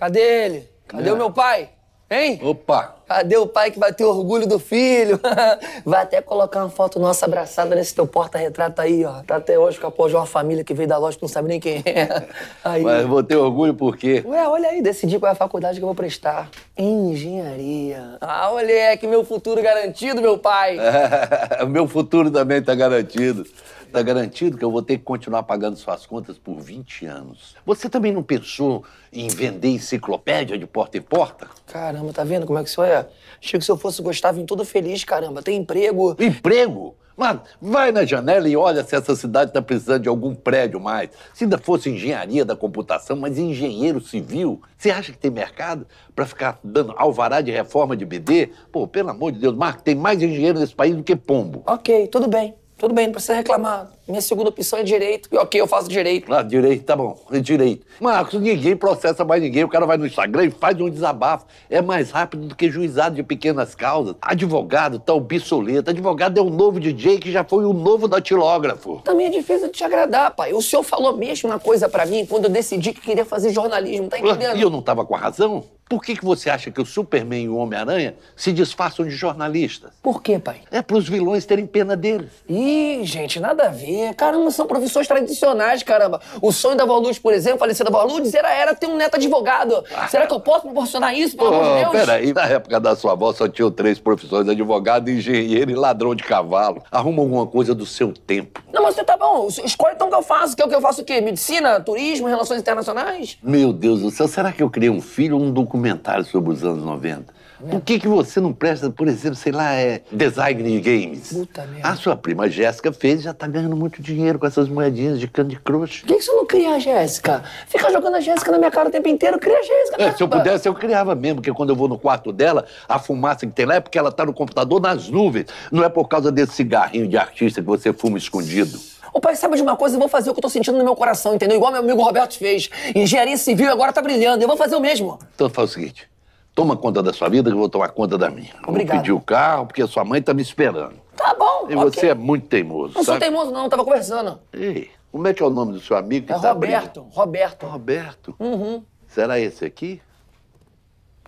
Cadê ele? Cadê é. o meu pai? Hein? Opa! Cadê o pai que vai ter orgulho do filho? vai até colocar uma foto nossa abraçada nesse teu porta-retrato aí, ó. Tá até hoje com a porra de uma família que veio da loja que não sabe nem quem é. Aí. Mas vou ter orgulho por quê? Ué, olha aí, decidi qual é a faculdade que eu vou prestar. Engenharia. Ah, moleque, meu futuro garantido, meu pai. meu futuro também tá garantido está garantido que eu vou ter que continuar pagando suas contas por 20 anos. Você também não pensou em vender enciclopédia de porta em porta? Caramba, tá vendo como é que isso é? Achei que se eu fosse gostar, vim todo feliz, caramba. Tem emprego. Emprego? Mas vai na janela e olha se essa cidade está precisando de algum prédio mais. Se ainda fosse engenharia da computação, mas engenheiro civil, você acha que tem mercado para ficar dando alvará de reforma de BD? Pô, pelo amor de Deus, Marco, tem mais engenheiro nesse país do que pombo. Ok, tudo bem. Tudo bem, não precisa reclamar. Minha segunda opção é direito. E ok, eu faço direito. Ah, direito, tá bom. Direito. Marcos, ninguém processa mais ninguém. O cara vai no Instagram e faz um desabafo. É mais rápido do que juizado de pequenas causas. Advogado tá obsoleto. Advogado é o um novo DJ que já foi o um novo datilógrafo. Também é difícil de te agradar, pai. O senhor falou mesmo uma coisa para mim quando eu decidi que queria fazer jornalismo, tá ah, entendendo? E eu não tava com a razão? Por que, que você acha que o Superman e o Homem-Aranha se disfarçam de jornalistas? Por quê, pai? É para os vilões terem pena deles. Ih, gente, nada a ver. Caramba, são profissões tradicionais, caramba. O sonho da Valuz, por exemplo, falecida Valuz, era, era ter um neto advogado. Ah. Será que eu posso proporcionar isso, pelo oh, amor de Deus? Peraí, na época da sua avó só tinham três profissões, advogado, engenheiro e ladrão de cavalo. Arruma alguma coisa do seu tempo. Não, mas você tá bom. Escolhe então o que eu faço. Que é o que eu faço o quê? Medicina, turismo, relações internacionais? Meu Deus do céu, será que eu criei um filho ou um documentário sobre os anos 90? É. Por que, que você não presta, por exemplo, sei lá, é design de games? Puta merda. A sua prima Jéssica fez e já tá ganhando muito dinheiro com essas moedinhas de Candy Crush. Por que, que você não cria a Jéssica? Fica jogando a Jéssica na minha cara o tempo inteiro, cria a Jéssica. É, se eu pudesse, eu criava mesmo, porque quando eu vou no quarto dela, a fumaça que tem lá é porque ela tá no computador nas nuvens. Não é por causa desse cigarrinho de artista que você fuma escondido. Ô pai, sabe de uma coisa? Eu vou fazer o que eu tô sentindo no meu coração, entendeu? Igual meu amigo Roberto fez. Engenharia civil agora tá brilhando. Eu vou fazer o mesmo. Então faz o seguinte: toma conta da sua vida que eu vou tomar conta da minha. Obrigado. Vou pedir o carro porque a sua mãe tá me esperando. Tá bom. E okay. você é muito teimoso. Não sabe? sou teimoso, não. Eu tava conversando. Ei, como é que é o nome do seu amigo que é tá Roberto. Roberto. Roberto. Roberto. Uhum. Será esse aqui?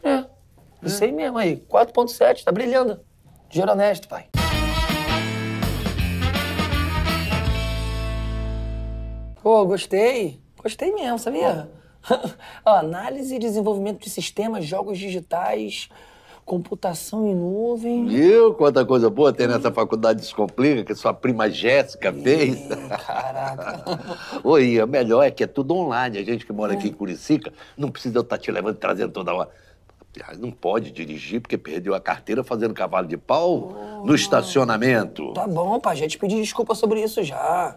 É. Isso aí mesmo aí. 4.7, tá brilhando. Dinheiro honesto, pai. Pô, gostei. Gostei mesmo, sabia? Ó, análise e desenvolvimento de sistemas, jogos digitais, computação em nuvem. Viu quanta coisa boa tem nessa faculdade Descomplica que sua prima Jéssica fez? Caraca. Oi, o melhor é que é tudo online. A gente que mora aqui em é. Curicica não precisa eu estar tá te levando e trazendo toda hora. Não pode dirigir porque perdeu a carteira fazendo cavalo de pau oh. no estacionamento. Tá bom, pai, já te pedi desculpa sobre isso já.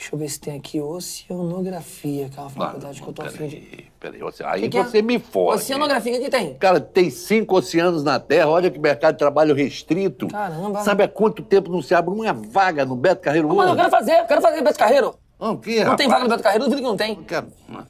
Deixa eu ver se tem aqui oceanografia, que é uma faculdade ah, não, que eu tô afim de. Peraí, oce... aí que é? você é? me foge. Oceanografia, o que tem? Cara, tem cinco oceanos na Terra, olha que mercado de trabalho restrito. Caramba. Sabe há quanto tempo não se abre uma vaga no Beto Carreiro Lula? Mas eu quero fazer, eu quero fazer Beto Carreiro. O quê? Não tem vaga no Beto Carreiro, duvido que não tem. Eu quero.